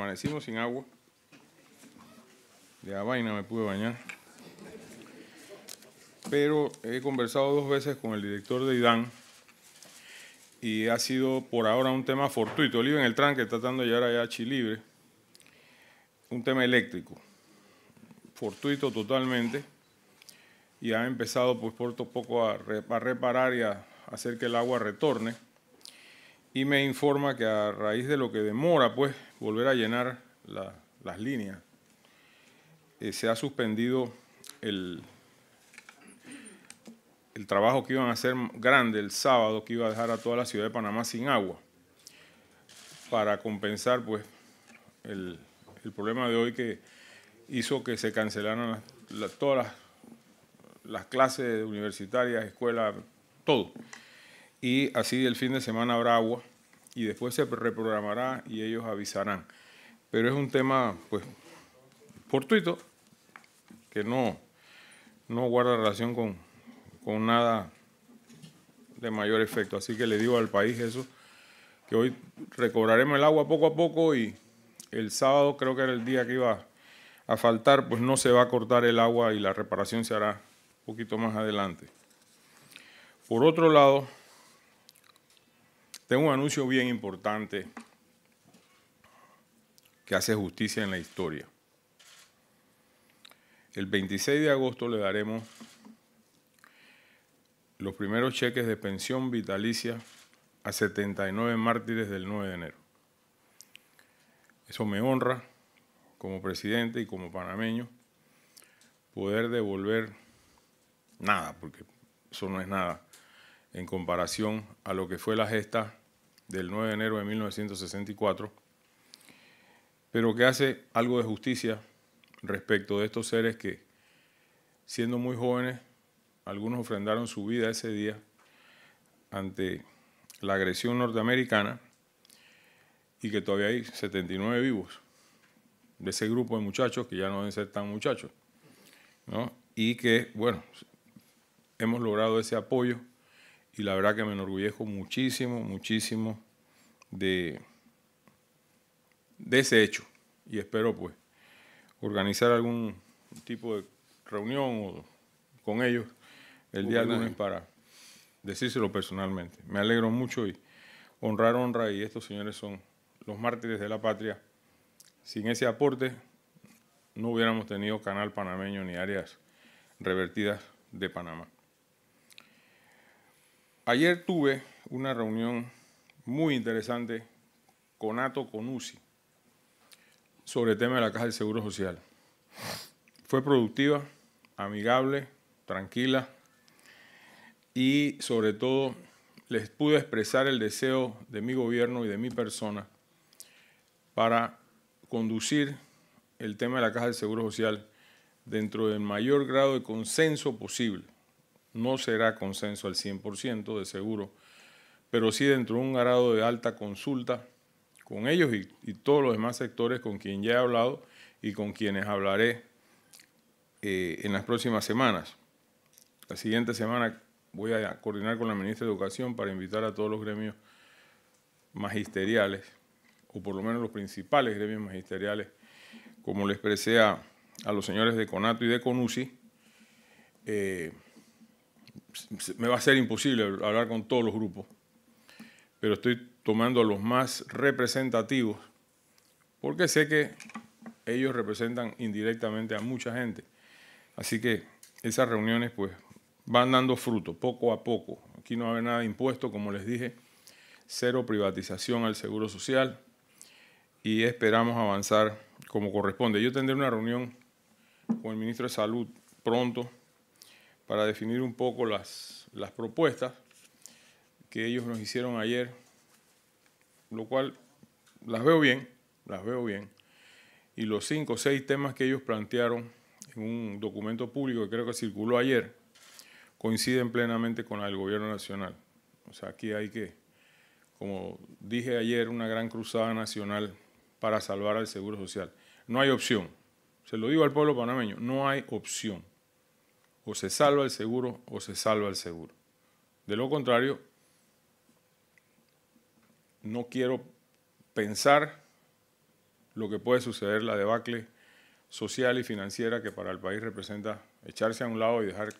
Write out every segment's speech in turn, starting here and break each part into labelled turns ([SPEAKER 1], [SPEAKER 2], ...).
[SPEAKER 1] Amanecimos sin agua. De la vaina me pude bañar. Pero he conversado dos veces con el director de IDAN y ha sido por ahora un tema fortuito. Él en el tranque tratando de llegar allá a Chilibre. Un tema eléctrico. Fortuito totalmente. Y ha empezado pues por poco a, reparar y a hacer que el agua retorne y me informa que a raíz de lo que demora, pues, volver a llenar las líneas, eh, se ha suspendido el, trabajo que iban a hacer grande el sábado, que iba a dejar a toda la ciudad de Panamá sin agua, para compensar, pues, el, problema de hoy que hizo que se cancelaran todas las clases universitarias, escuelas, todo y así el fin de semana habrá agua y después se reprogramará y ellos avisarán. Pero es un tema, pues, fortuito, que no, no guarda relación con, con nada de mayor efecto. Así que le digo al país eso, que hoy recobraremos el agua poco a poco y el sábado creo que era el día que iba a faltar, pues no se va a cortar el agua y la reparación se hará un poquito más adelante. Por otro lado, tengo un anuncio bien importante que hace justicia en la historia. El 26 de agosto le daremos los primeros cheques de pensión vitalicia a 79 mártires del 9 de enero. Eso me honra como presidente y como panameño poder devolver nada, porque eso no es nada en comparación a lo que fue la gesta del 9 de enero de 1964, pero que hace algo de justicia respecto de estos seres que, siendo muy jóvenes, algunos ofrendaron su vida ese día ante la agresión norteamericana y que todavía hay 79 vivos de ese grupo de muchachos que ya no deben ser tan muchachos. ¿no? Y que, bueno, hemos logrado ese apoyo y la verdad que me enorgullezco muchísimo, muchísimo de, ese hecho. Y espero pues organizar algún tipo de reunión con ellos el día lunes para decírselo personalmente. Me alegro mucho y honrar honra y estos señores son los mártires de la patria. Sin ese aporte no hubiéramos tenido canal panameño ni áreas revertidas de Panamá. Ayer tuve una reunión muy interesante con Ato Conusi sobre el tema de la Caja del Seguro Social. Fue productiva, amigable, tranquila y sobre todo les pude expresar el deseo de mi gobierno y de mi persona para conducir el tema de la Caja del Seguro Social dentro del mayor grado de consenso posible. No será consenso al 100% de seguro, pero sí dentro de un grado de alta consulta con ellos y, todos los demás sectores con quien ya he hablado y con quienes hablaré eh, en las próximas semanas. La siguiente semana voy a coordinar con la ministra de Educación para invitar a todos los gremios magisteriales, o por lo menos los principales gremios magisteriales, como les expresé a, los señores de CONATO y de CONUSI. Eh, me va a ser imposible hablar con todos los grupos, pero estoy tomando a los más representativos, porque sé que ellos representan indirectamente a mucha gente. Así que esas reuniones pues van dando fruto poco a poco. Aquí no va a haber nada impuesto, como les dije, cero privatización al Seguro Social y esperamos avanzar como corresponde. Yo tendré una reunión con el ministro de Salud pronto para definir un poco las, las propuestas que ellos nos hicieron ayer, lo cual las veo bien, las veo bien. Y los cinco o seis temas que ellos plantearon en un documento público que creo que circuló ayer, coinciden plenamente con el gobierno nacional. O sea, aquí hay que, como dije ayer, una gran cruzada nacional para salvar al Seguro Social. No hay opción. Se lo digo al pueblo panameño, no hay opción o se salva el seguro o se salva el seguro. De lo contrario, no quiero pensar lo que puede suceder la debacle social y financiera que para el país representa echarse a un lado y dejar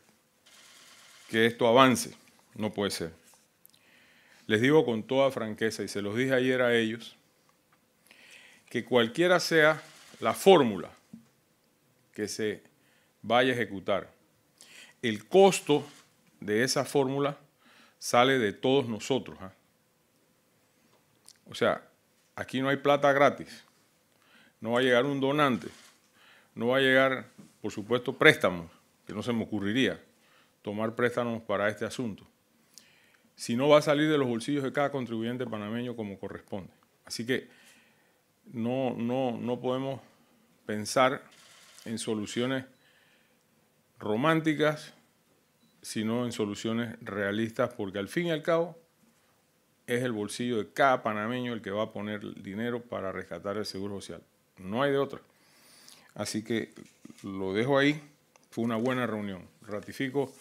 [SPEAKER 1] que esto avance. No puede ser. Les digo con toda franqueza, y se los dije ayer a ellos, que cualquiera sea la fórmula que se vaya a ejecutar, el costo de esa fórmula sale de todos nosotros. ¿ah? O sea, aquí no hay plata gratis, no va a llegar un donante, no va a llegar, por supuesto, préstamos, que no se me ocurriría tomar préstamos para este asunto, Si no va a salir de los bolsillos de cada contribuyente panameño como corresponde. Así que no, no, no podemos pensar en soluciones románticas, sino en soluciones realistas, porque al fin y al cabo es el bolsillo de cada panameño el que va a poner dinero para rescatar el seguro social. No hay de otra. Así que lo dejo ahí. Fue una buena reunión. Ratifico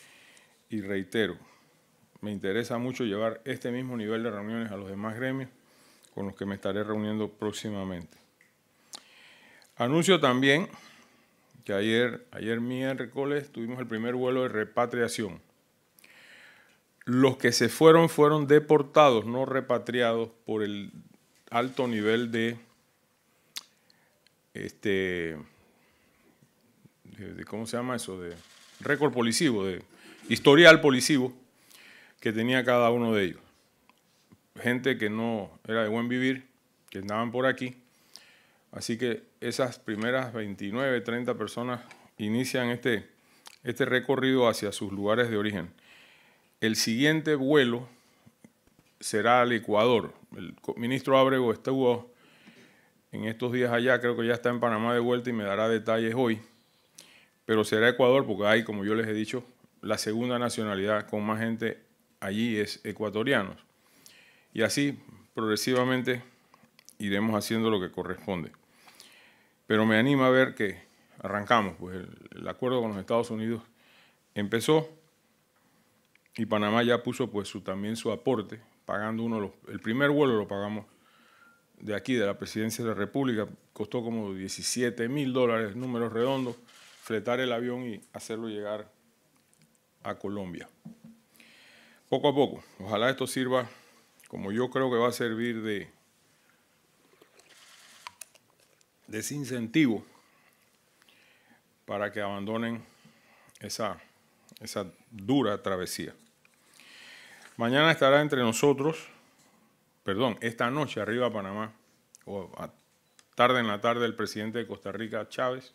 [SPEAKER 1] y reitero. Me interesa mucho llevar este mismo nivel de reuniones a los demás gremios con los que me estaré reuniendo próximamente. Anuncio también que ayer, ayer miércoles tuvimos el primer vuelo de repatriación. Los que se fueron fueron deportados, no repatriados, por el alto nivel de, este, de ¿cómo se llama eso? De récord policivo, de historial policivo que tenía cada uno de ellos. Gente que no era de buen vivir, que andaban por aquí Así que esas primeras 29, 30 personas inician este, este recorrido hacia sus lugares de origen. El siguiente vuelo será al Ecuador. El ministro Ábrego estuvo en estos días allá, creo que ya está en Panamá de vuelta y me dará detalles hoy. Pero será Ecuador porque hay, como yo les he dicho, la segunda nacionalidad con más gente allí es ecuatorianos. Y así progresivamente iremos haciendo lo que corresponde. Pero me anima a ver que arrancamos, pues el, acuerdo con los Estados Unidos empezó y Panamá ya puso pues también su aporte, pagando uno, los, el primer vuelo lo pagamos de aquí, de la presidencia de la República, costó como 17 mil dólares, números redondos, fletar el avión y hacerlo llegar a Colombia. Poco a poco, ojalá esto sirva, como yo creo que va a servir de desincentivo para que abandonen esa, esa dura travesía. Mañana estará entre nosotros, perdón, esta noche arriba a Panamá, o tarde en la tarde, el presidente de Costa Rica, Chávez,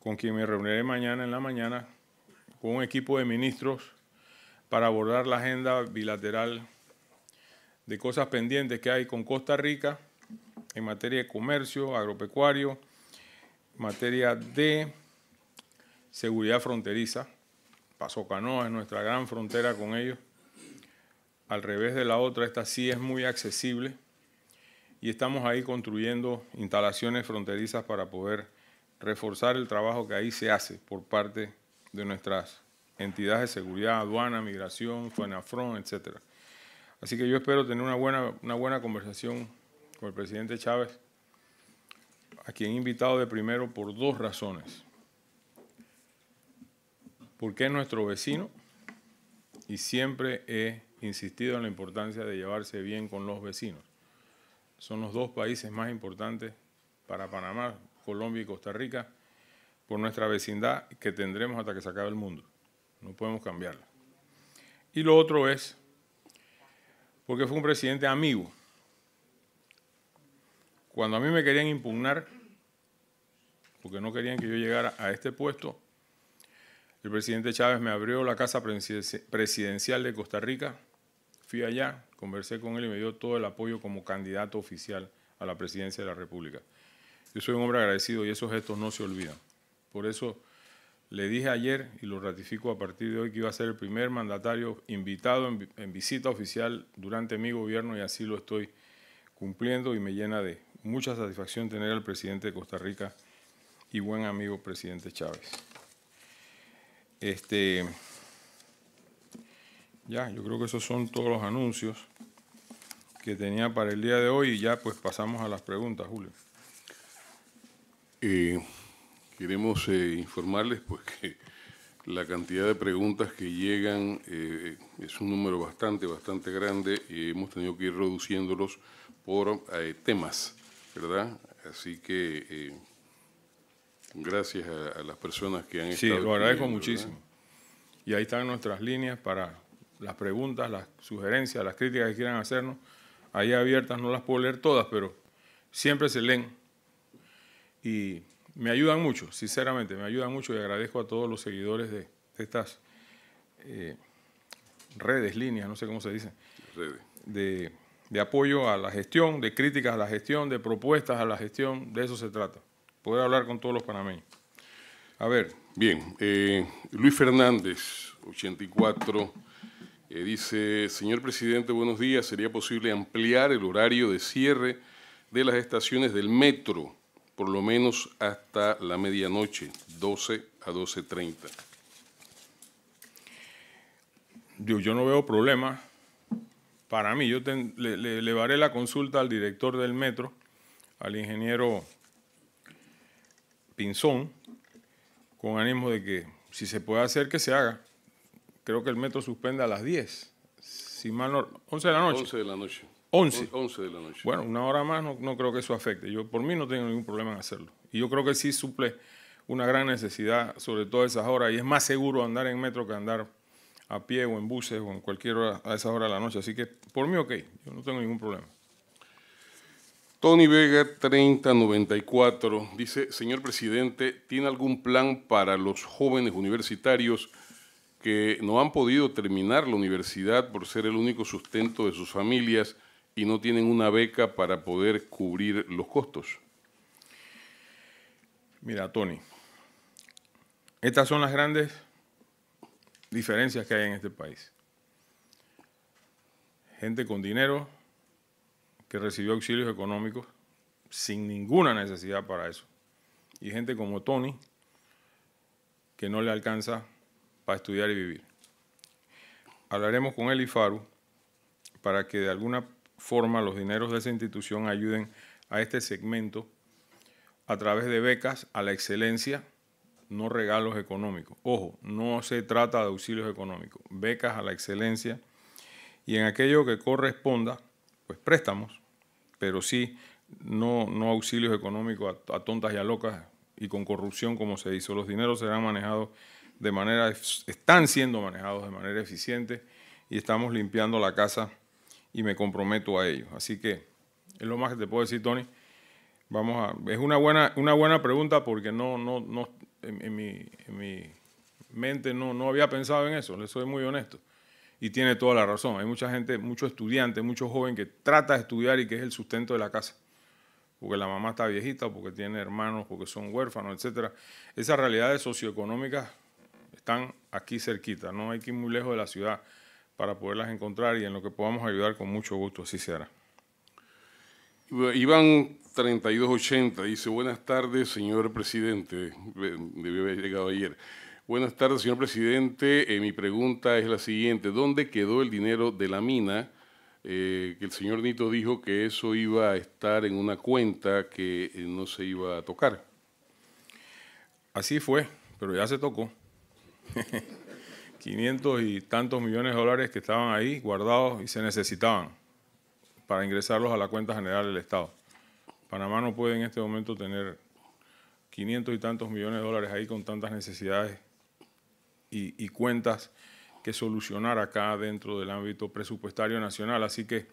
[SPEAKER 1] con quien me reuniré mañana en la mañana con un equipo de ministros para abordar la agenda bilateral de cosas pendientes que hay con Costa Rica en materia de comercio, agropecuario, en materia de seguridad fronteriza. Paso Canoa es nuestra gran frontera con ellos. Al revés de la otra, esta sí es muy accesible y estamos ahí construyendo instalaciones fronterizas para poder reforzar el trabajo que ahí se hace por parte de nuestras entidades de seguridad, aduana, migración, FENAFRON, etc. Así que yo espero tener una buena, una buena conversación el presidente Chávez, a quien he invitado de primero por dos razones. Porque es nuestro vecino y siempre he insistido en la importancia de llevarse bien con los vecinos. Son los dos países más importantes para Panamá, Colombia y Costa Rica, por nuestra vecindad que tendremos hasta que se acabe el mundo. No podemos cambiarla. Y lo otro es, porque fue un presidente amigo cuando a mí me querían impugnar, porque no querían que yo llegara a este puesto, el presidente Chávez me abrió la casa presidencial de Costa Rica. Fui allá, conversé con él y me dio todo el apoyo como candidato oficial a la presidencia de la República. Yo soy un hombre agradecido y esos gestos no se olvidan. Por eso le dije ayer y lo ratifico a partir de hoy que iba a ser el primer mandatario invitado en, visita oficial durante mi gobierno y así lo estoy cumpliendo y me llena de mucha satisfacción tener al presidente de Costa Rica y buen amigo presidente Chávez. Este, ya, yo creo que esos son todos los anuncios que tenía para el día de hoy y ya pues pasamos a las preguntas, Julio.
[SPEAKER 2] Eh, queremos eh, informarles pues que la cantidad de preguntas que llegan eh, es un número bastante, bastante grande y hemos tenido que ir reduciéndolos por temas. ¿verdad? Así que eh, gracias a, las personas que han hecho. estado. Sí, lo agradezco muchísimo.
[SPEAKER 1] Y ahí están nuestras líneas para las preguntas, las sugerencias, las críticas que quieran hacernos. Ahí abiertas, no las puedo leer todas, pero siempre se leen. Y me ayudan mucho, sinceramente, me ayudan mucho y agradezco a todos los seguidores de, estas eh, redes, líneas, no sé cómo se dice. Redes. De de apoyo a la gestión, de críticas a la gestión, de propuestas a la gestión, de eso se trata, poder hablar con todos los panameños.
[SPEAKER 2] A ver. Bien, eh, Luis Fernández, 84, eh, dice, señor presidente, buenos días, ¿sería posible ampliar el horario de cierre de las estaciones del metro, por lo menos hasta la medianoche, 12 a 12.30? yo no veo problema
[SPEAKER 1] para mí, yo le, le la consulta al director del metro, al ingeniero Pinzón, con ánimo de que si se puede hacer, que se haga. Creo que el metro suspenda a las 10, si no, 11 de la noche. 11 de
[SPEAKER 2] la noche. 11. 11 de la noche. Bueno,
[SPEAKER 1] una hora más no, no creo que eso afecte. Yo por mí no tengo ningún problema en hacerlo. Y yo creo que sí suple una gran necesidad, sobre todo esas horas, y es más seguro andar en metro que andar a pie o en buses o en cualquier hora, a esa hora de la noche. Así que por mí, ok, yo no tengo ningún problema.
[SPEAKER 2] Tony Vega 3094 dice, señor presidente, ¿tiene algún plan para los jóvenes universitarios que no han podido terminar la universidad por ser el único sustento de sus familias y no tienen una beca para poder cubrir los costos? Mira, Tony, estas son las grandes
[SPEAKER 1] diferencias que hay en este país. Gente con dinero que recibió auxilios económicos sin ninguna necesidad para eso. Y gente como Tony que no le alcanza para estudiar y vivir. Hablaremos con Elifaru para que de alguna forma los dineros de esa institución ayuden a este segmento a través de becas a la excelencia no regalos económicos. Ojo, no se trata de auxilios económicos, becas a la excelencia y en aquello que corresponda, pues préstamos, pero sí no, no auxilios económicos a, tontas y a locas y con corrupción como se hizo. Los dineros serán manejados de manera, están siendo manejados de manera eficiente y estamos limpiando la casa y me comprometo a ello. Así que es lo más que te puedo decir, Tony. Vamos a, es una buena, una buena pregunta porque no, no, no, en, mi, mi, mente no, no había pensado en eso, le soy muy honesto. Y tiene toda la razón. Hay mucha gente, muchos estudiantes, muchos jóvenes que trata de estudiar y que es el sustento de la casa. Porque la mamá está viejita, porque tiene hermanos, porque son huérfanos, etc. Esas realidades socioeconómicas están aquí cerquita, no hay que ir muy lejos de la ciudad para poderlas encontrar y en lo que podamos ayudar con mucho gusto, así se hará.
[SPEAKER 2] Iván 3280 dice, buenas tardes, señor presidente. Debió haber llegado ayer. Buenas tardes, señor presidente. Eh, mi pregunta es la siguiente. ¿Dónde quedó el dinero de la mina? Eh, que el señor Nito dijo que eso iba a estar en una cuenta que eh, no se iba a tocar. Así fue, pero ya se tocó.
[SPEAKER 1] 500 y tantos millones de dólares que estaban ahí guardados y se necesitaban para ingresarlos a la cuenta general del Estado. Panamá no puede en este momento tener 500 y tantos millones de dólares ahí con tantas necesidades y, cuentas que solucionar acá dentro del ámbito presupuestario nacional. Así que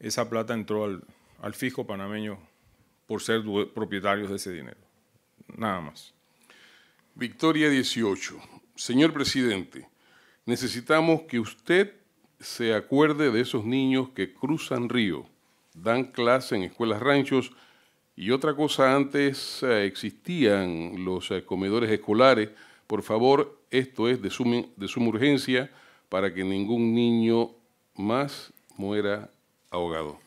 [SPEAKER 1] esa plata entró al, al fisco panameño por ser
[SPEAKER 2] propietarios de ese dinero. Nada más. Victoria 18. Señor presidente, necesitamos que usted se acuerde de esos niños que cruzan río, dan clase en escuelas ranchos y otra cosa antes eh, existían los eh, comedores escolares. Por favor, esto es de suma, de suma urgencia para que ningún niño más muera ahogado.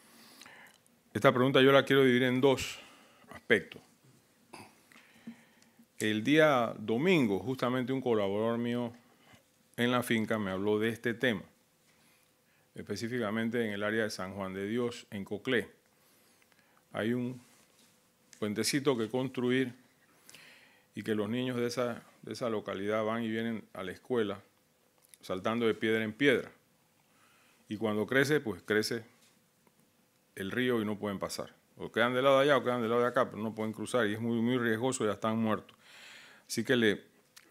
[SPEAKER 2] Esta pregunta yo la quiero dividir en dos
[SPEAKER 1] aspectos. El día domingo, justamente un colaborador mío en la finca me habló de este tema específicamente en el área de San Juan de Dios, en Coclé. Hay un puentecito que construir y que los niños de esa, de esa localidad van y vienen a la escuela saltando de piedra en piedra. Y cuando crece, pues crece el río y no pueden pasar. O quedan del lado allá o quedan del lado de acá, pero no pueden cruzar y es muy, muy riesgoso, ya están muertos. Así que le,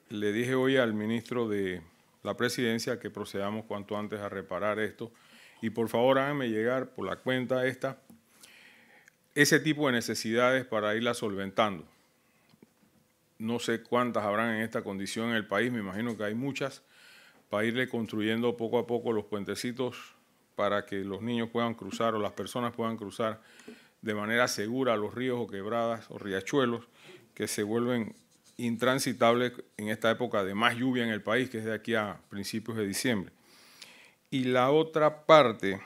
[SPEAKER 1] le dije hoy al ministro de la presidencia que procedamos cuanto antes a reparar esto. Y por favor háganme llegar por la cuenta esta ese tipo de necesidades para irlas solventando. No sé cuántas habrán en esta condición en el país, me imagino que hay muchas, para irle construyendo poco a poco los puentecitos para que los niños puedan cruzar o las personas puedan cruzar de manera segura los ríos o quebradas o riachuelos que se vuelven intransitable en esta época de más lluvia en el país, que es de aquí a principios de diciembre. Y la otra parte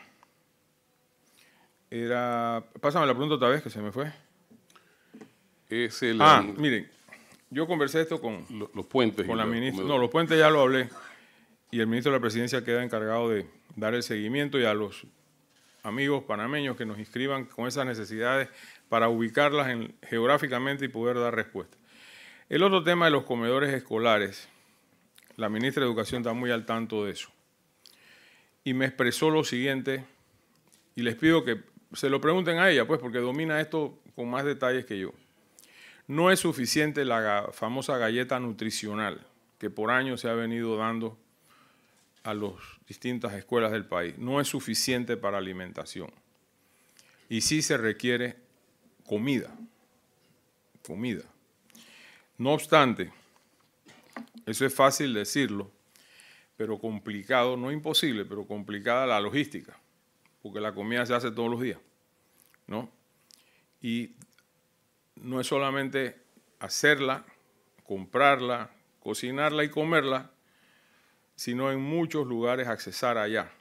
[SPEAKER 1] era. Pásame la pregunta otra vez que se me fue.
[SPEAKER 2] Es el. Ah,
[SPEAKER 1] miren, yo conversé esto con. los puentes. Con la ministra. No, los puentes ya lo hablé. Y el ministro de la presidencia queda encargado de dar el seguimiento y a los amigos panameños que nos inscriban con esas necesidades para ubicarlas geográficamente y poder dar respuesta. El otro tema de los comedores escolares, la ministra de Educación está muy al tanto de eso. Y me expresó lo siguiente, y les pido que se lo pregunten a ella, pues, porque domina esto con más detalles que yo. No es suficiente la famosa galleta nutricional que por años se ha venido dando a las distintas escuelas del país. No es suficiente para alimentación. Y sí se requiere comida, comida. No obstante, eso es fácil decirlo, pero complicado, no imposible, pero complicada la logística, porque la comida se hace todos los días, ¿no? Y no es solamente hacerla, comprarla, cocinarla y comerla, sino en muchos lugares accesar allá,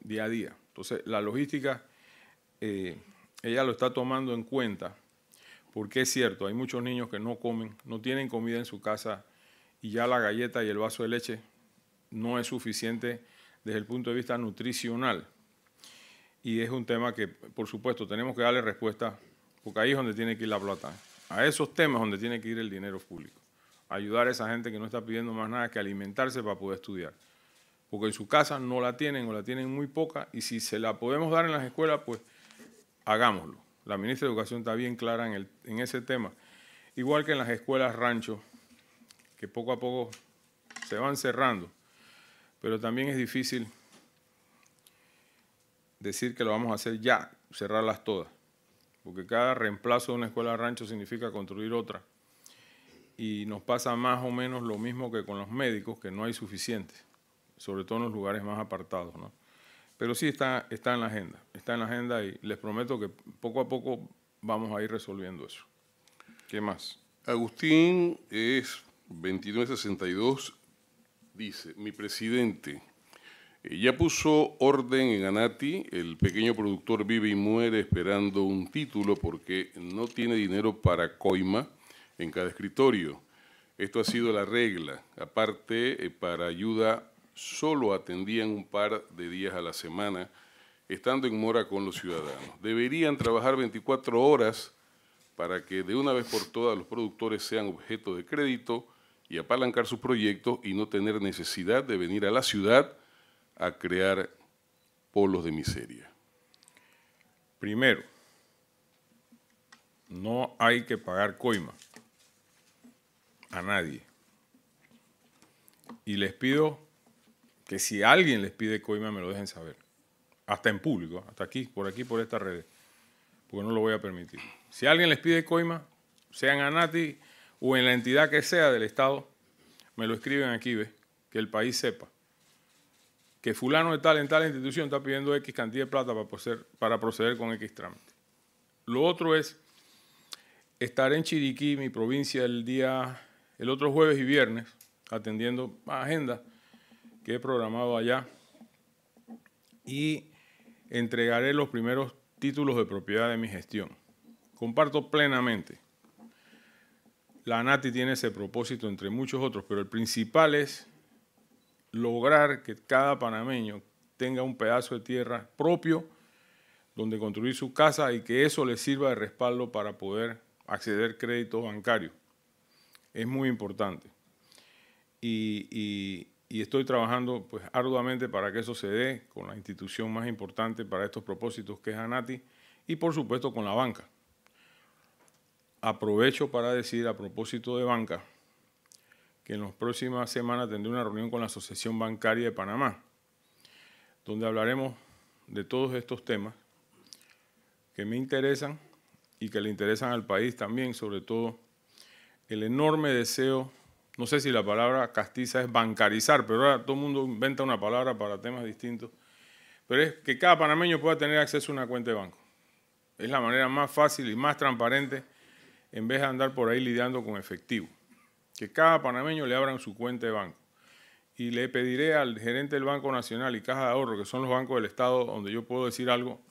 [SPEAKER 1] día a día. Entonces, la logística, eh, ella lo está tomando en cuenta porque es cierto, hay muchos niños que no comen, no tienen comida en su casa y ya la galleta y el vaso de leche no es suficiente desde el punto de vista nutricional. Y es un tema que, por supuesto, tenemos que darle respuesta, porque ahí es donde tiene que ir la plata. A esos temas donde tiene que ir el dinero público. Ayudar a esa gente que no está pidiendo más nada que alimentarse para poder estudiar. Porque en su casa no la tienen o la tienen muy poca y si se la podemos dar en las escuelas, pues hagámoslo. La ministra de Educación está bien clara en, ese tema. Igual que en las escuelas rancho, que poco a poco se van cerrando. Pero también es difícil decir que lo vamos a hacer ya, cerrarlas todas. Porque cada reemplazo de una escuela rancho significa construir otra. Y nos pasa más o menos lo mismo que con los médicos, que no hay suficientes, sobre todo en los lugares más apartados. ¿no? Pero sí está, está en la agenda, está en la agenda y les prometo que poco a poco vamos a ir resolviendo
[SPEAKER 2] eso. ¿Qué más? Agustín es 2962, dice, mi presidente, eh, ya puso orden en Anati, el pequeño productor vive y muere esperando un título porque no tiene dinero para coima en cada escritorio. Esto ha sido la regla, aparte eh, para ayuda solo atendían un par de días a la semana, estando en mora con los ciudadanos. Deberían trabajar 24 horas para que de una vez por todas los productores sean objeto de crédito y apalancar sus proyectos y no tener necesidad de venir a la ciudad a crear polos de miseria. Primero, no
[SPEAKER 1] hay que pagar coima a nadie. Y les pido que si alguien les pide coima me lo dejen saber. Hasta en público, hasta aquí, por aquí, por estas redes. Porque no lo voy a permitir. Si alguien les pide coima, sean ANATI o en la entidad que sea del Estado, me lo escriben aquí, ¿ves? Que el país sepa que fulano de tal en tal institución está pidiendo X cantidad de plata para proceder, para proceder con X trámite. Lo otro es, estar en Chiriquí, mi provincia, el día, el otro jueves y viernes, atendiendo agendas que he programado allá y entregaré los primeros títulos de propiedad de mi gestión. Comparto plenamente. La NATI tiene ese propósito entre muchos otros, pero el principal es lograr que cada panameño tenga un pedazo de tierra propio donde construir su casa y que eso le sirva de respaldo para poder acceder créditos bancarios. Es muy importante. y, y estoy trabajando pues, arduamente para que eso se dé con la institución más importante para estos propósitos, que es ANATI, y por supuesto con la banca. Aprovecho para decir a propósito de banca que en las próximas semanas tendré una reunión con la Asociación Bancaria de Panamá, donde hablaremos de todos estos temas que me interesan y que le interesan al país también, sobre todo el enorme deseo no sé si la palabra castiza es bancarizar, pero ahora todo el mundo inventa una palabra para temas distintos, pero es que cada panameño pueda tener acceso a una cuenta de banco. Es la manera más fácil y más transparente en vez de andar por ahí lidiando con efectivo. Que cada panameño le abran su cuenta de banco. Y le pediré al gerente del Banco Nacional y Caja de Ahorro, que son los bancos del Estado donde yo puedo decir algo,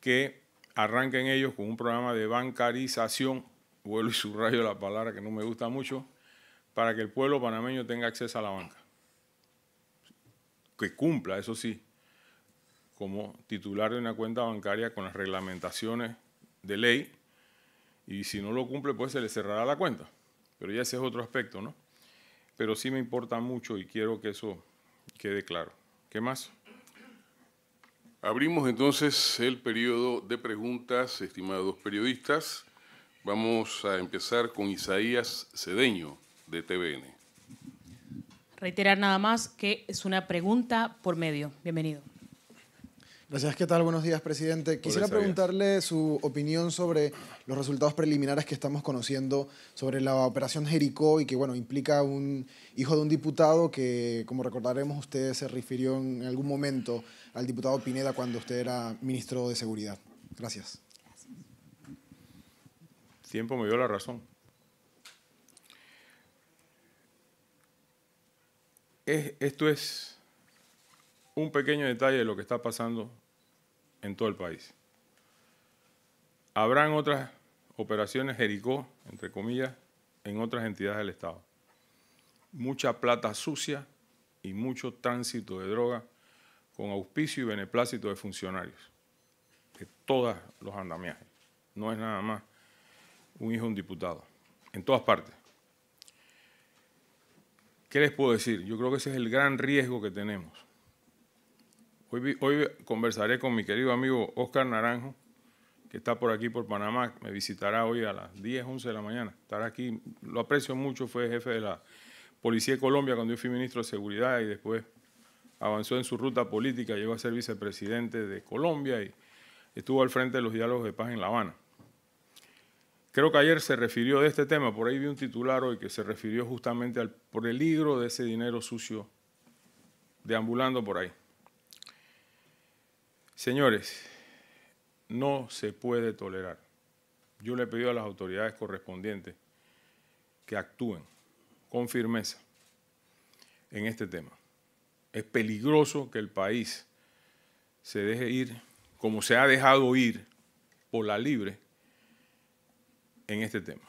[SPEAKER 1] que arranquen ellos con un programa de bancarización, vuelvo y subrayo la palabra que no me gusta mucho, para que el pueblo panameño tenga acceso a la banca. Que cumpla, eso sí, como titular de una cuenta bancaria con las reglamentaciones de ley y si no lo cumple, pues se le cerrará la cuenta. Pero ya ese es otro aspecto, ¿no? Pero sí me importa mucho y quiero que eso
[SPEAKER 2] quede claro. ¿Qué más? Abrimos entonces el periodo de preguntas, estimados periodistas. Vamos a empezar con Isaías Cedeño de TVN.
[SPEAKER 3] Reiterar nada más que es una pregunta por medio. Bienvenido. Gracias, ¿qué tal? Buenos días, presidente. Quisiera preguntarle su opinión sobre los resultados preliminares que estamos conociendo sobre la operación Jericó y que, bueno, implica un hijo de un diputado que, como recordaremos, usted se refirió en algún momento al diputado Pineda cuando usted era ministro de Seguridad. Gracias. Gracias.
[SPEAKER 1] Tiempo me dio la razón. esto es un pequeño detalle de lo que está pasando en todo el país. Habrán otras operaciones Jericó, entre comillas, en otras entidades del Estado. Mucha plata sucia y mucho tránsito de droga con auspicio y beneplácito de funcionarios, de todos los andamiajes. No es nada más un hijo de un diputado, en todas partes. ¿Qué les puedo decir? Yo creo que ese es el gran riesgo que tenemos. Hoy, conversaré con mi querido amigo Oscar Naranjo, que está por aquí, por Panamá. Me visitará hoy a las 10, 11 de la mañana. Estará aquí, lo aprecio mucho, fue jefe de la Policía de Colombia cuando yo fui ministro de Seguridad y después avanzó en su ruta política, llegó a ser vicepresidente de Colombia y estuvo al frente de los diálogos de paz en La Habana. Creo que ayer se refirió de este tema, por ahí vi un titular hoy que se refirió justamente al peligro de ese dinero sucio deambulando por ahí. Señores, no se puede tolerar. Yo le he pedido a las autoridades correspondientes que actúen con firmeza en este tema. Es peligroso que el país se deje ir como se ha dejado ir por la libre en este tema.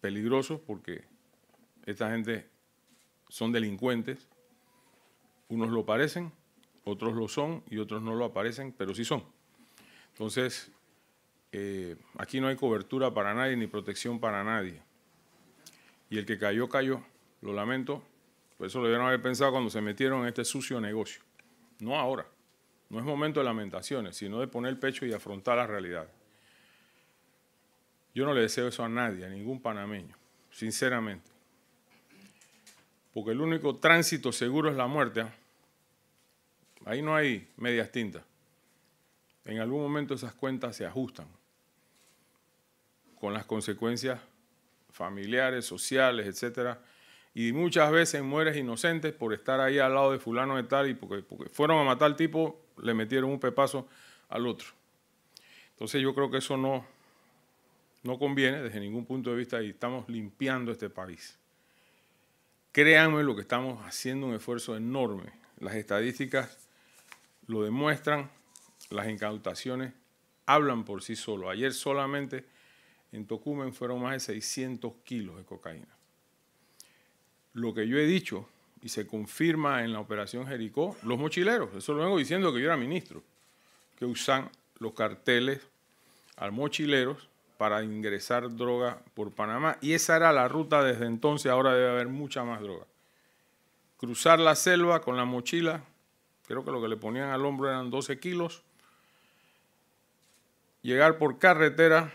[SPEAKER 1] Peligroso porque esta gente son delincuentes, unos lo parecen, otros lo son y otros no lo aparecen, pero sí son. Entonces, eh, aquí no hay cobertura para nadie ni protección para nadie. Y el que cayó, cayó. Lo lamento. Por eso lo debieron haber pensado cuando se metieron en este sucio negocio. No ahora. No es momento de lamentaciones, sino de poner el pecho y afrontar la realidad. Yo no le deseo eso a nadie, a ningún panameño, sinceramente. Porque el único tránsito seguro es la muerte. ¿ah? Ahí no hay medias tintas. En algún momento esas cuentas se ajustan con las consecuencias familiares, sociales, etc. Y muchas veces mueres inocentes por estar ahí al lado de fulano de tal y porque, porque fueron a matar al tipo, le metieron un pepazo al otro. Entonces yo creo que eso no, no conviene desde ningún punto de vista y estamos limpiando este país. Créanme lo que estamos haciendo un esfuerzo enorme. Las estadísticas lo demuestran, las incautaciones hablan por sí solo. Ayer solamente en Tocumen fueron más de 600 kilos de cocaína. Lo que yo he dicho y se confirma en la operación Jericó, los mochileros, eso lo vengo diciendo que yo era ministro, que usan los carteles al mochileros para ingresar droga por Panamá. Y esa era la ruta desde entonces, ahora debe haber mucha más droga. Cruzar la selva con la mochila, creo que lo que le ponían al hombro eran 12 kilos, llegar por carretera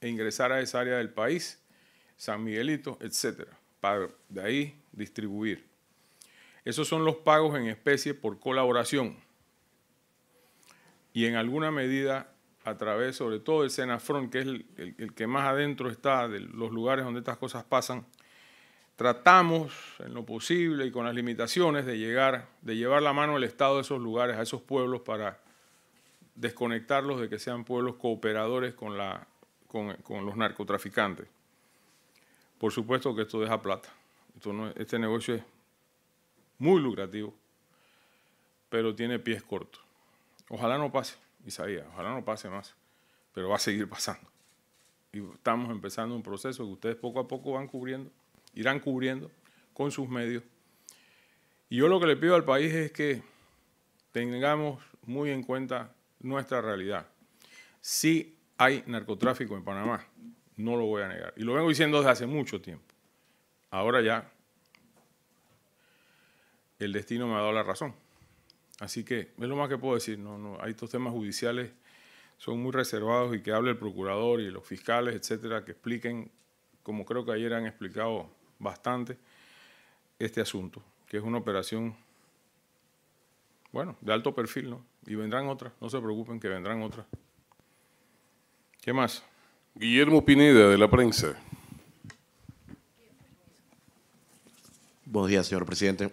[SPEAKER 1] e ingresar a esa área del país, San Miguelito, etc. Para de ahí distribuir. Esos son los pagos en especie por colaboración. Y en alguna medida a través sobre todo del Senafront, que es el, que más adentro está de los lugares donde estas cosas pasan, tratamos en lo posible y con las limitaciones de llegar, de llevar la mano al Estado de esos lugares, a esos pueblos, para desconectarlos de que sean pueblos cooperadores con, los narcotraficantes. Por supuesto que esto deja plata. este negocio es muy lucrativo, pero tiene pies cortos. Ojalá no pase sabía, Ojalá no pase más, pero va a seguir pasando. Y estamos empezando un proceso que ustedes poco a poco van cubriendo, irán cubriendo con sus medios. Y yo lo que le pido al país es que tengamos muy en cuenta nuestra realidad. Sí hay narcotráfico en Panamá, no lo voy a negar. Y lo vengo diciendo desde hace mucho tiempo. Ahora ya el destino me ha dado la razón. Así que es lo más que puedo decir. No, no, hay estos temas judiciales son muy reservados y que hable el procurador y los fiscales, etcétera, que expliquen, como creo que ayer han explicado bastante, este asunto, que es una operación, bueno, de alto perfil, ¿no? Y vendrán otras, no se preocupen que vendrán otras.
[SPEAKER 2] ¿Qué más? Guillermo Pineda, de la prensa. Buenos
[SPEAKER 3] días, señor presidente.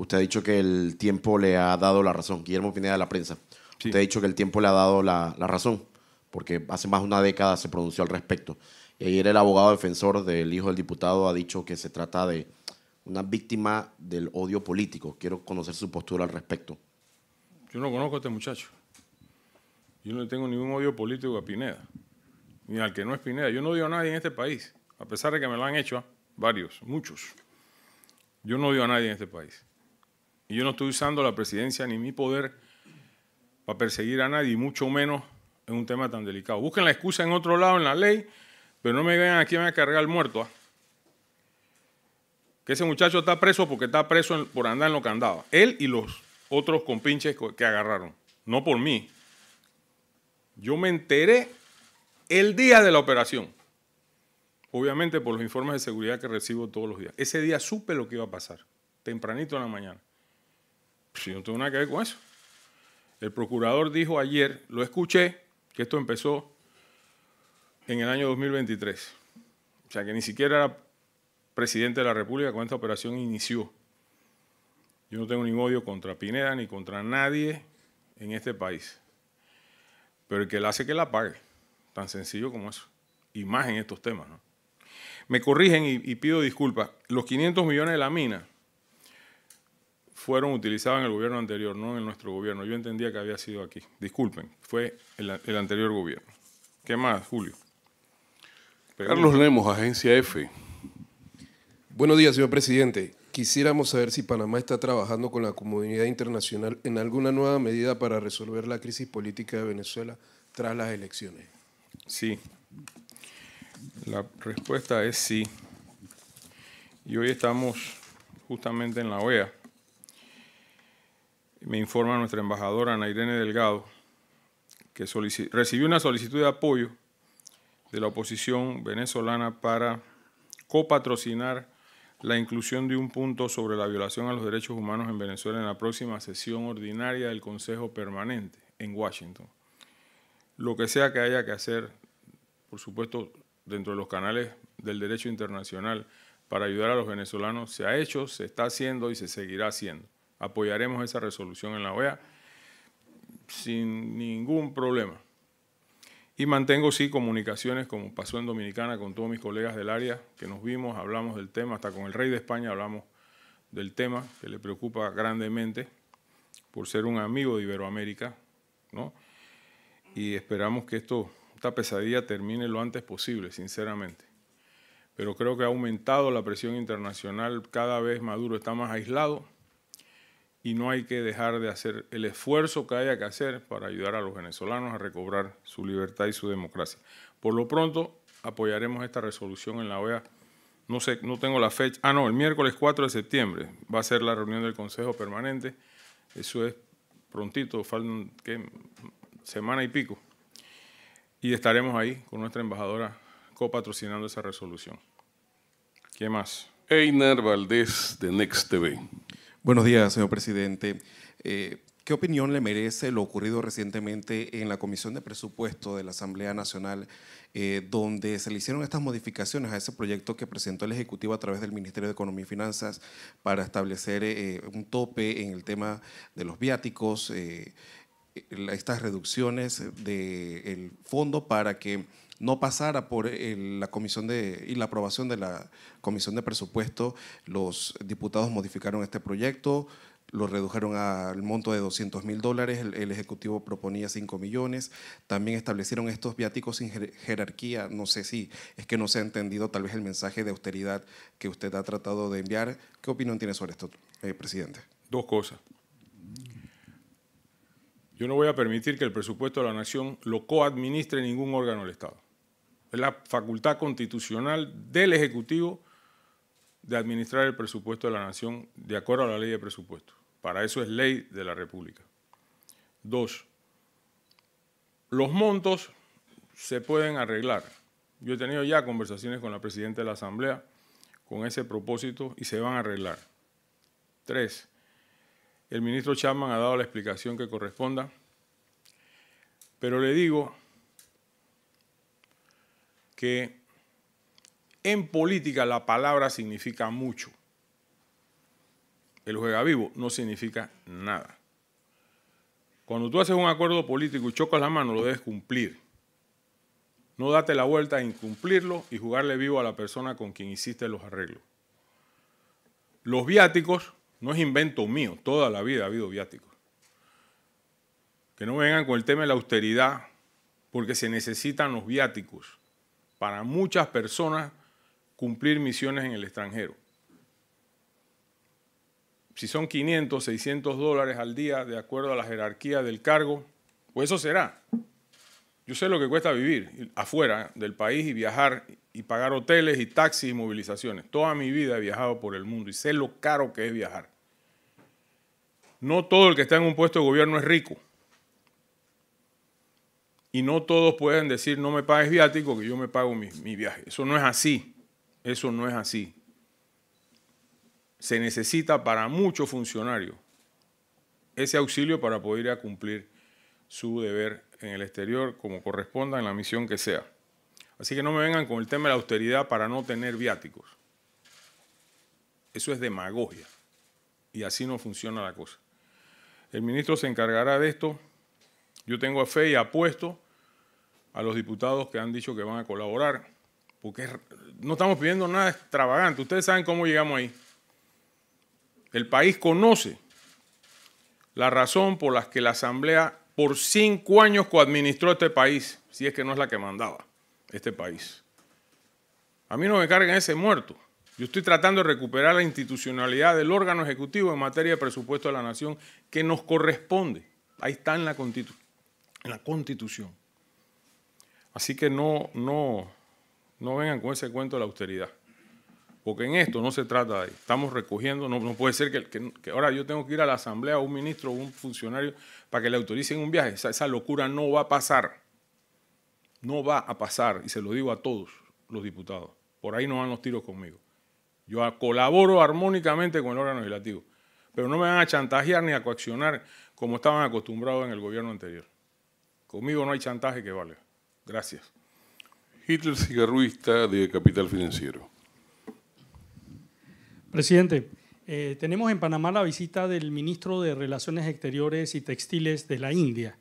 [SPEAKER 3] Usted ha dicho que el tiempo le ha dado la razón. Guillermo Pineda de la prensa. Usted ha dicho que el tiempo le ha dado la, razón, porque hace más de una década se pronunció al respecto. Y ayer el abogado defensor del hijo del diputado ha dicho que se trata de una víctima del odio político. Quiero conocer su postura al respecto.
[SPEAKER 1] Yo no conozco a este muchacho. Yo no tengo ningún odio político a Pineda, ni al que no es Pineda. Yo no odio a nadie en este país, a pesar de que me lo han hecho ¿ah? varios, muchos. Yo no odio a nadie en este país. Y yo no estoy usando la presidencia ni mi poder para perseguir a nadie, mucho menos en un tema tan delicado. Busquen la excusa en otro lado, en la ley, pero no me vengan aquí a cargar el muerto. ¿ah? Que ese muchacho está preso porque está preso por andar en lo que andaba. Él y los otros compinches que agarraron. No por mí. Yo me enteré el día de la operación. Obviamente por los informes de seguridad que recibo todos los días. Ese día supe lo que iba a pasar, tempranito en la mañana. Si pues no tengo nada que ver con eso. El procurador dijo ayer, lo escuché, que esto empezó en el año 2023. O sea, que ni siquiera era presidente de la República cuando esta operación inició. Yo no tengo ningún odio contra Pineda ni contra nadie en este país. Pero el que la hace que la pague. Tan sencillo como eso. Y más en estos temas. Me corrigen y pido disculpas. Los 500 millones de la mina fueron utilizadas en el gobierno anterior, no en nuestro gobierno. Yo entendía que había sido aquí.
[SPEAKER 2] Disculpen, fue
[SPEAKER 1] el, anterior gobierno. ¿Qué más, Julio?
[SPEAKER 2] Carlos Lemos, Agencia F. Buenos días, señor presidente. Quisiéramos saber si Panamá está trabajando con la comunidad internacional en alguna nueva medida para resolver la crisis política de Venezuela tras las elecciones. Sí.
[SPEAKER 1] La respuesta es sí. Y hoy estamos justamente en la OEA me informa nuestra embajadora Ana Irene Delgado, que recibió una solicitud de apoyo de la oposición venezolana para copatrocinar la inclusión de un punto sobre la violación a los derechos humanos en Venezuela en la próxima sesión ordinaria del Consejo Permanente en Washington. Lo que sea que haya que hacer, por supuesto, dentro de los canales del derecho internacional para ayudar a los venezolanos, se ha hecho, se está haciendo y se seguirá haciendo. Apoyaremos esa resolución en la OEA sin ningún problema. Y mantengo, sí, comunicaciones, como pasó en Dominicana, con todos mis colegas del área, que nos vimos, hablamos del tema, hasta con el rey de España hablamos del tema, que le preocupa grandemente por ser un amigo de Iberoamérica, ¿no? Y esperamos que esta pesadilla termine lo antes posible, sinceramente. Pero creo que ha aumentado la presión internacional, cada vez Maduro está más aislado y no hay que dejar de hacer el esfuerzo que haya que hacer para ayudar a los venezolanos a recobrar su libertad y su democracia. Por lo pronto, apoyaremos esta resolución en la OEA. No sé, no tengo la fecha. Ah, no, el miércoles 4 de septiembre va a ser la reunión del Consejo Permanente. Eso es prontito, falta una semana y pico. Y estaremos ahí con nuestra embajadora copatrocinando esa resolución. ¿Qué más?
[SPEAKER 2] Einar Valdés de Next TV. Buenos días, señor presidente. Eh, ¿Qué opinión le merece lo ocurrido recientemente en la Comisión de Presupuesto de la Asamblea Nacional, eh, donde se le hicieron estas modificaciones a ese proyecto que presentó el Ejecutivo a través del Ministerio de Economía y Finanzas para establecer eh, un tope en el tema de los viáticos? estas reducciones del fondo para que no pasara por eh, la comisión de, y la aprobación de la comisión de presupuesto, los diputados modificaron este proyecto, lo redujeron al monto de 200 mil dólares, el, Ejecutivo proponía 5 millones, también establecieron estos viáticos sin jerarquía, no sé si es que no se ha entendido tal vez el mensaje de austeridad que usted ha tratado de enviar. ¿Qué opinión tiene sobre esto, eh, presidente?
[SPEAKER 1] Dos cosas. Yo no voy a permitir que el presupuesto de la nación lo coadministre ningún órgano del Estado. Es la facultad constitucional del Ejecutivo de administrar el presupuesto de la nación de acuerdo a la ley de presupuesto. Para eso es ley de la República. Dos, los montos se pueden arreglar. Yo he tenido ya conversaciones con la presidenta de la Asamblea con ese propósito y se van a arreglar. Tres, el ministro Chapman ha dado la explicación que corresponda. Pero le digo que en política la palabra significa mucho. El juega vivo no significa nada. Cuando tú haces un acuerdo político y chocas la mano, lo debes cumplir. No date la vuelta a incumplirlo y jugarle vivo a la persona con quien hiciste los arreglos. Los viáticos no es invento mío, toda la vida ha habido viáticos. Que no vengan con el tema de la austeridad, porque se necesitan los viáticos para muchas personas cumplir misiones en el extranjero. Si son 500, 600 dólares al día, de acuerdo a la jerarquía del cargo, pues eso será. Yo sé lo que cuesta vivir afuera del país y viajar y pagar hoteles y taxis y movilizaciones. Toda mi vida he viajado por el mundo y sé lo caro que es viajar. No todo el que está en un puesto de gobierno es rico. Y no todos pueden decir, no me pagues viático, que yo me pago mi, viaje. Eso no es así. Eso no es así. Se necesita para muchos funcionarios ese auxilio para poder ir a cumplir su deber en el exterior como corresponda en la misión que sea. Así que no me vengan con el tema de la austeridad para no tener viáticos. Eso es demagogia. Y así no funciona la cosa. El ministro se encargará de esto. Yo tengo fe y apuesto a los diputados que han dicho que van a colaborar, porque no estamos pidiendo nada extravagante. Ustedes saben cómo llegamos ahí. El país conoce la razón por la que la Asamblea por cinco años coadministró este país, si es que no es la que mandaba este país. A mí no me carguen ese muerto. Yo estoy tratando de recuperar la institucionalidad del órgano ejecutivo en materia de presupuesto de la nación que nos corresponde. Ahí está en la, en la constitución. Así que no, no, no vengan con ese cuento de la austeridad. Porque en esto no se trata de Estamos recogiendo, no, puede ser que, ahora yo tengo que ir a la asamblea a un ministro o un funcionario para que le autoricen un viaje. Esa, locura no va a pasar. No va a pasar. Y se lo digo a todos los diputados. Por ahí no van los tiros conmigo. Yo colaboro armónicamente con el órgano legislativo. Pero no me van a chantajear ni a coaccionar como estaban acostumbrados en el gobierno anterior. Conmigo no hay chantaje que vale.
[SPEAKER 2] Gracias. Hitler Cigarruista de Capital Financiero.
[SPEAKER 1] Presidente,
[SPEAKER 3] eh, tenemos en Panamá la visita del ministro de Relaciones Exteriores y Textiles de la India.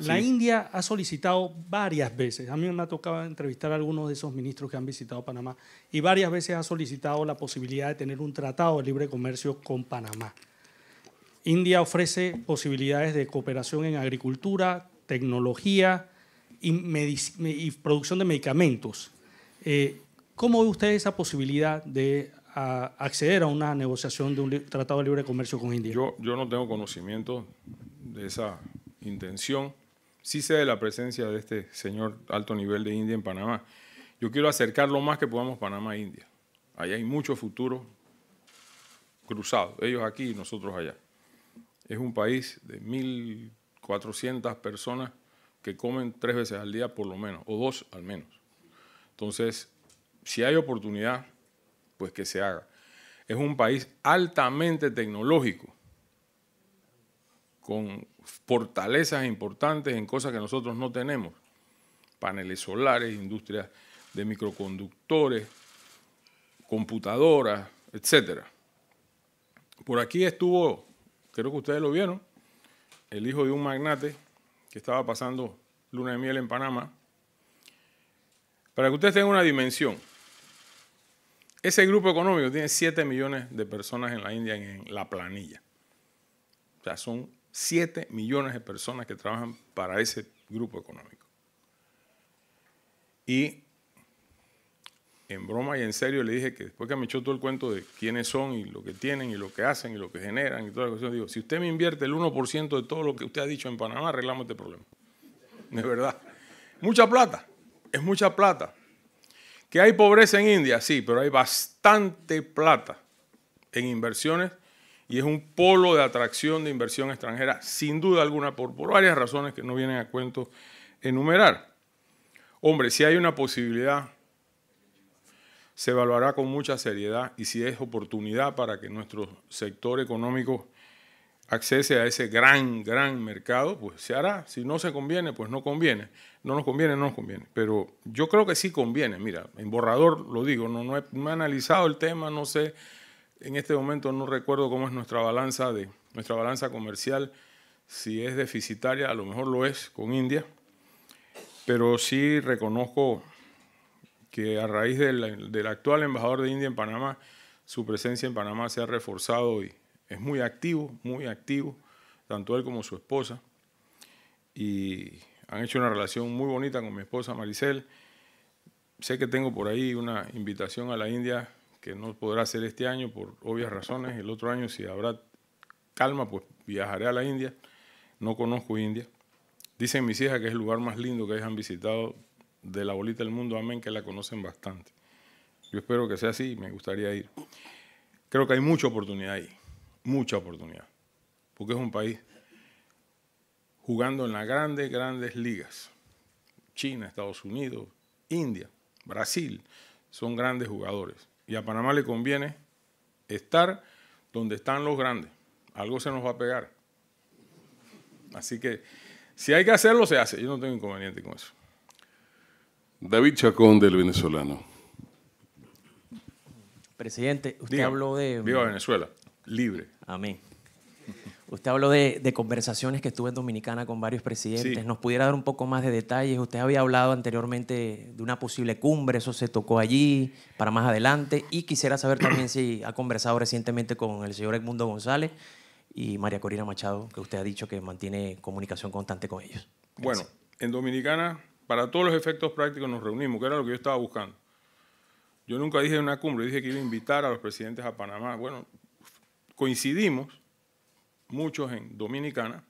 [SPEAKER 1] la India
[SPEAKER 3] ha solicitado varias veces, a mí me ha tocado entrevistar a algunos de esos ministros que han visitado Panamá, y varias veces ha solicitado la posibilidad de tener un tratado de libre comercio con Panamá. India ofrece posibilidades de cooperación en agricultura, tecnología y, producción de medicamentos. Eh, ¿Cómo ve usted esa posibilidad de a acceder a una negociación de un tratado de libre comercio con India?
[SPEAKER 1] Yo, no tengo conocimiento de esa intención. Sí sé de la presencia de este señor alto nivel de India en Panamá. Yo quiero acercar lo más que podamos Panamá India. Allí hay mucho futuro cruzado, ellos aquí y nosotros allá. Es un país de 1.400 personas que comen tres veces al día por lo menos, o dos al menos. Entonces, si hay oportunidad, pues que se haga. Es un país altamente tecnológico, con fortalezas importantes en cosas que nosotros no tenemos. Paneles solares, industrias de microconductores, computadoras, etc. Por aquí estuvo, creo que ustedes lo vieron, el hijo de un magnate que estaba pasando luna de miel en Panamá. Para que ustedes tengan una dimensión, ese grupo económico tiene 7 millones de personas en la India en la planilla. O sea, son 7 millones de personas que trabajan para ese grupo económico. Y en broma y en serio le dije que después que me echó todo el cuento de quiénes son y lo que tienen y lo que hacen y lo que generan y todas las le digo, si usted me invierte el 1% de todo lo que usted ha dicho en Panamá, arreglamos este problema. De verdad. Mucha plata, es mucha plata. Que hay pobreza en India, sí, pero hay bastante plata en inversiones y es un polo de atracción de inversión extranjera, sin duda alguna, por, varias razones que no vienen a cuento enumerar. Hombre, si hay una posibilidad, se evaluará con mucha seriedad y si es oportunidad para que nuestro sector económico accese a ese gran, gran mercado, pues se hará. Si no se conviene, pues no conviene. No nos conviene, no nos conviene. Pero yo creo que sí conviene. Mira, en borrador lo digo, no, he, analizado el tema, no sé. En este momento no recuerdo cómo es nuestra balanza, de, nuestra balanza comercial. Si es deficitaria, a lo mejor lo es con India. Pero sí reconozco que a raíz del, del actual embajador de India en Panamá, su presencia en Panamá se ha reforzado y, es muy activo, muy activo, tanto él como su esposa. Y han hecho una relación muy bonita con mi esposa Maricel. Sé que tengo por ahí una invitación a la India que no podrá ser este año por obvias razones. El otro año, si habrá calma, pues viajaré a la India. No conozco India. Dicen mis hijas que es el lugar más lindo que ellas han visitado de la bolita del mundo. Amén, que la conocen bastante. Yo espero que sea así, me gustaría ir. Creo que hay mucha oportunidad ahí mucha oportunidad, porque es un país jugando en las grandes, grandes ligas. China, Estados Unidos, India, Brasil, son grandes jugadores. Y a Panamá le conviene estar donde están los grandes. Algo se nos va a pegar. Así que si hay que hacerlo, se hace. Yo no tengo inconveniente con eso.
[SPEAKER 2] David Chacón del venezolano.
[SPEAKER 1] Presidente, usted habló de... Viva
[SPEAKER 3] Venezuela,
[SPEAKER 2] libre. Amén.
[SPEAKER 3] Usted habló de, conversaciones que estuve en Dominicana con varios presidentes. ¿Nos pudiera dar un poco más de detalles? Usted había hablado anteriormente de una posible cumbre, eso se tocó allí para más adelante. Y quisiera saber también si ha conversado recientemente con el señor Edmundo González y María Corina Machado, que usted ha dicho que mantiene comunicación constante con ellos.
[SPEAKER 1] Bueno, en Dominicana, para todos los efectos prácticos nos reunimos, que era lo que yo estaba buscando. Yo nunca dije una cumbre, dije que iba a invitar a los presidentes a Panamá. Bueno, coincidimos muchos en Dominicana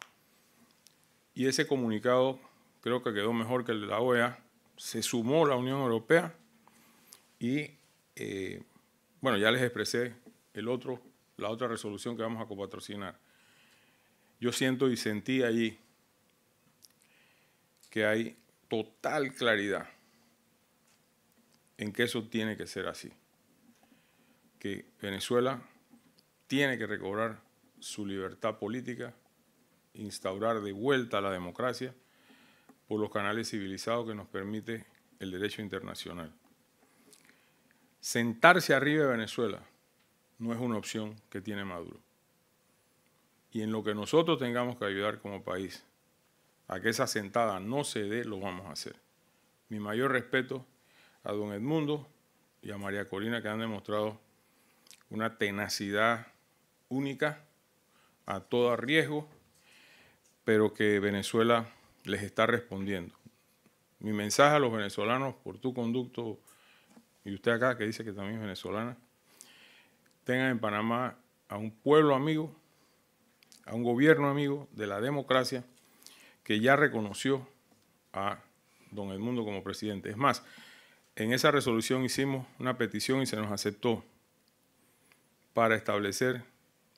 [SPEAKER 1] y ese comunicado creo que quedó mejor que el de la OEA. Se sumó la Unión Europea y, eh, bueno, ya les expresé el otro, la otra resolución que vamos a copatrocinar. Yo siento y sentí allí que hay total claridad en que eso tiene que ser así. Que Venezuela tiene que recobrar su libertad política, instaurar de vuelta la democracia por los canales civilizados que nos permite el derecho internacional. Sentarse arriba de Venezuela no es una opción que tiene Maduro. Y en lo que nosotros tengamos que ayudar como país a que esa sentada no se dé, lo vamos a hacer. Mi mayor respeto a don Edmundo y a María Corina que han demostrado una tenacidad única, a todo riesgo, pero que Venezuela les está respondiendo. Mi mensaje a los venezolanos por tu conducto y usted acá que dice que también es venezolana, tengan en Panamá a un pueblo amigo, a un gobierno amigo de la democracia que ya reconoció a don Edmundo como presidente. Es más, en esa resolución hicimos una petición y se nos aceptó para establecer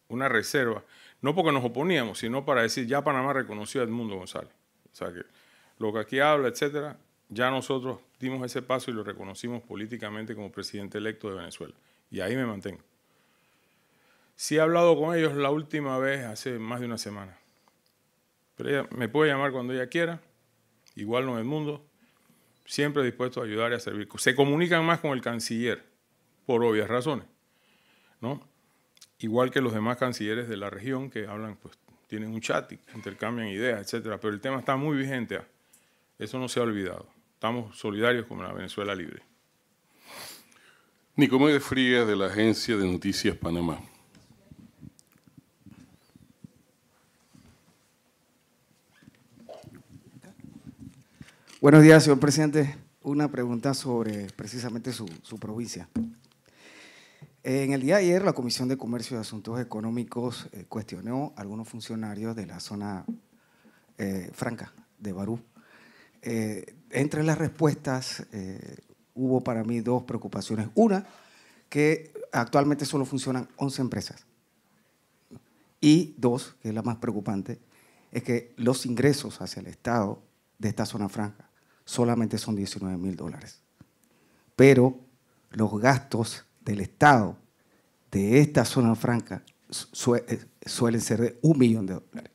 [SPEAKER 1] una reserva, no porque nos oponíamos, sino para decir, ya Panamá reconoció a Edmundo González. O sea que lo que aquí habla, etcétera, ya nosotros dimos ese paso y lo reconocimos políticamente como presidente electo de Venezuela. Y ahí me mantengo. Sí he hablado con ellos la última vez hace más de una semana. Pero ella me puede llamar cuando ella quiera, igual no Edmundo, el mundo, siempre dispuesto a ayudar y a servir. Se comunican más con el canciller, por obvias razones. ¿no? igual que los demás cancilleres de la región que hablan, pues tienen un chat, intercambian ideas, etcétera. Pero el tema está muy vigente, eso no se ha olvidado. Estamos solidarios con la Venezuela libre.
[SPEAKER 2] Nicomedes Frías de la Agencia de Noticias Panamá.
[SPEAKER 3] Buenos días, señor presidente. Una pregunta sobre precisamente su provincia en el día de ayer, la Comisión de Comercio y Asuntos Económicos eh, cuestionó a algunos funcionarios de la zona eh, franca de Barú. Eh, entre las respuestas hubo para mí dos preocupaciones. Una, que actualmente solo funcionan 11 empresas. Y dos, que es la más preocupante, es que los ingresos hacia el Estado de esta zona franca solamente son 19 mil dólares. Pero los gastos del Estado de esta zona franca eh, suelen ser de un millón de dólares.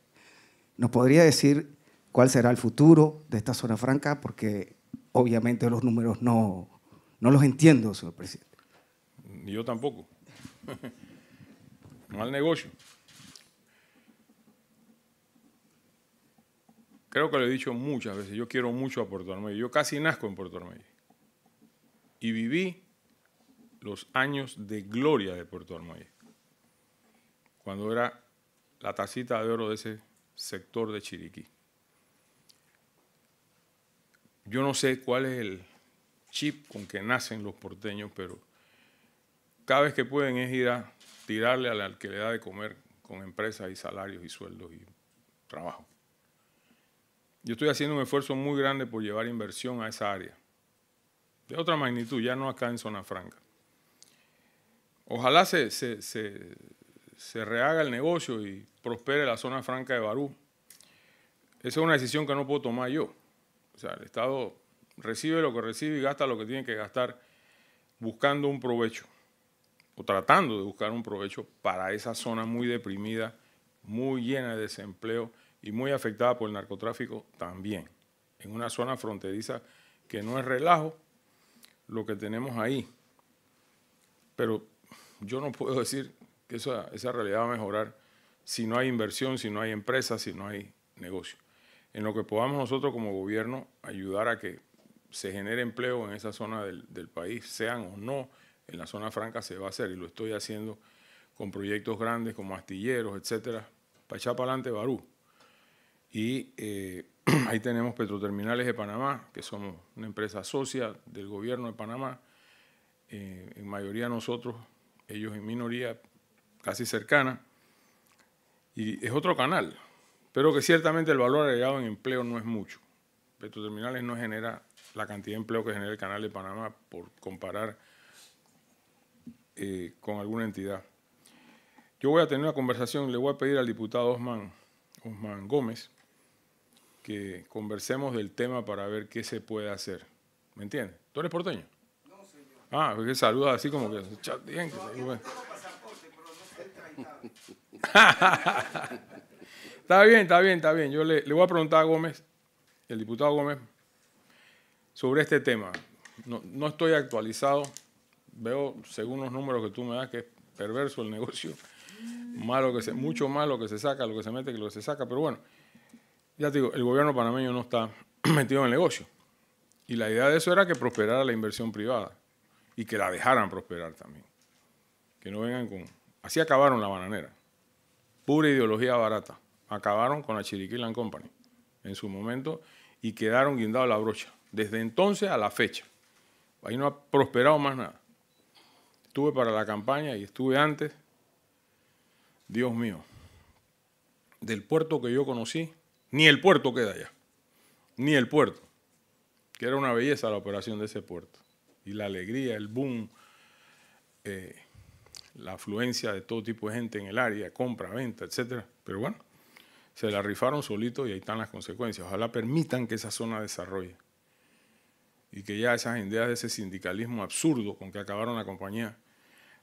[SPEAKER 3] ¿Nos podría decir cuál será el futuro de esta zona franca? Porque obviamente los números no, no los entiendo, señor presidente.
[SPEAKER 1] Ni Yo tampoco. Mal negocio. Creo que lo he dicho muchas veces, yo quiero mucho a Puerto Armey. Yo casi nazco en Puerto Armey. Y viví los años de gloria de Puerto Armuelles, cuando era la tacita de oro de ese sector de Chiriquí. Yo no sé cuál es el chip con que nacen los porteños, pero cada vez que pueden es ir a tirarle a la que de comer con empresas y salarios y sueldos y trabajo. Yo estoy haciendo un esfuerzo muy grande por llevar inversión a esa área, de otra magnitud, ya no acá en Zona Franca. Ojalá se, se, rehaga el negocio y prospere la zona franca de Barú. Esa es una decisión que no puedo tomar yo. O sea, el Estado recibe lo que recibe y gasta lo que tiene que gastar buscando un provecho o tratando de buscar un provecho para esa zona muy deprimida, muy llena de desempleo y muy afectada por el narcotráfico también. En una zona fronteriza que no es relajo lo que tenemos ahí. Pero yo no puedo decir que esa, realidad va a mejorar si no hay inversión, si no hay empresas, si no hay negocio. En lo que podamos nosotros como gobierno ayudar a que se genere empleo en esa zona del, país, sean o no en la zona franca, se va a hacer y lo estoy haciendo con proyectos grandes como astilleros, etcétera, para echar para adelante Barú. Y eh, ahí tenemos Petroterminales de Panamá, que somos una empresa socia del gobierno de Panamá, eh, en mayoría nosotros ellos en minoría casi cercana, y es otro canal, pero que ciertamente el valor agregado en empleo no es mucho. Petroterminales no genera la cantidad de empleo que genera el canal de Panamá por comparar eh, con alguna entidad. Yo voy a tener una conversación, le voy a pedir al diputado Osman, Osman Gómez que conversemos del tema para ver qué se puede hacer. ¿Me entiendes? ¿Tú eres porteño? Ah, porque saluda así como que. Bien, está bien, está bien, está bien. Yo le, voy a preguntar a Gómez, el diputado Gómez, sobre este tema. No, estoy actualizado. Veo, según los números que tú me das, que es perverso el negocio. Malo que se, mucho más que se saca, lo que se mete, que lo que se saca. Pero bueno, ya te digo, el gobierno panameño no está metido en el negocio. Y la idea de eso era que prosperara la inversión privada y que la dejaran prosperar también. Que no vengan con... Así acabaron la bananera. Pura ideología barata. Acabaron con la chiriquilan Company en su momento y quedaron guindados la brocha. Desde entonces a la fecha. Ahí no ha prosperado más nada. Estuve para la campaña y estuve antes. Dios mío, del puerto que yo conocí, ni el puerto queda allá. Ni el puerto. Que era una belleza la operación de ese puerto y la alegría, el boom, eh, la afluencia de todo tipo de gente en el área, compra, venta, etcétera. Pero bueno, se la rifaron solito y ahí están las consecuencias. Ojalá permitan que esa zona desarrolle y que ya esas ideas de ese sindicalismo absurdo con que acabaron la compañía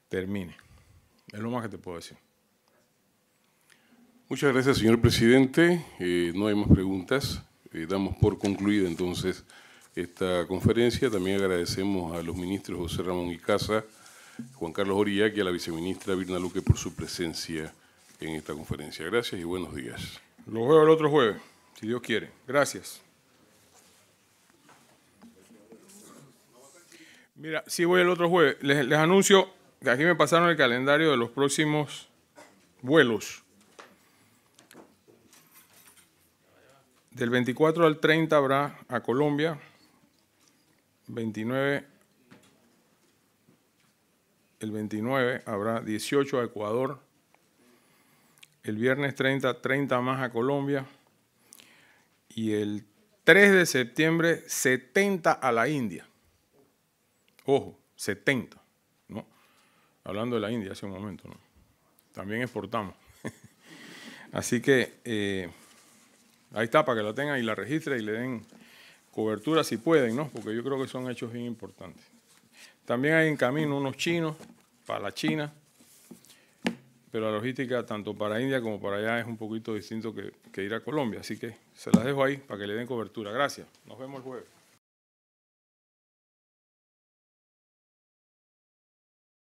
[SPEAKER 1] termine. Es lo más que te puedo decir.
[SPEAKER 2] Muchas gracias, señor presidente. Eh, no hay más preguntas. Eh, damos por concluida entonces esta conferencia. También agradecemos a los ministros José Ramón y Casa... Juan Carlos Orilla, y a la viceministra Virna Luque por su presencia en esta conferencia. Gracias y buenos días. Los veo el otro jueves, si Dios quiere. Gracias.
[SPEAKER 1] Mira, sí voy el otro jueves. Les, les anuncio que aquí me pasaron el calendario de los próximos vuelos. Del 24 al 30 habrá a Colombia, 29, el 29 habrá 18 a Ecuador, el viernes 30, 30 más a Colombia y el 3 de septiembre 70 a la India. Ojo, 70, ¿no? Hablando de la India hace un momento, ¿no? También exportamos. Así que eh, ahí está, para que la tengan y la registren y le den cobertura si pueden, ¿no? Porque yo creo que son hechos bien importantes. También hay en camino unos chinos para la China, pero la logística tanto para India como para allá es un poquito distinto que, que ir a Colombia. Así que se las dejo ahí para que le den cobertura. Gracias. Nos vemos el jueves.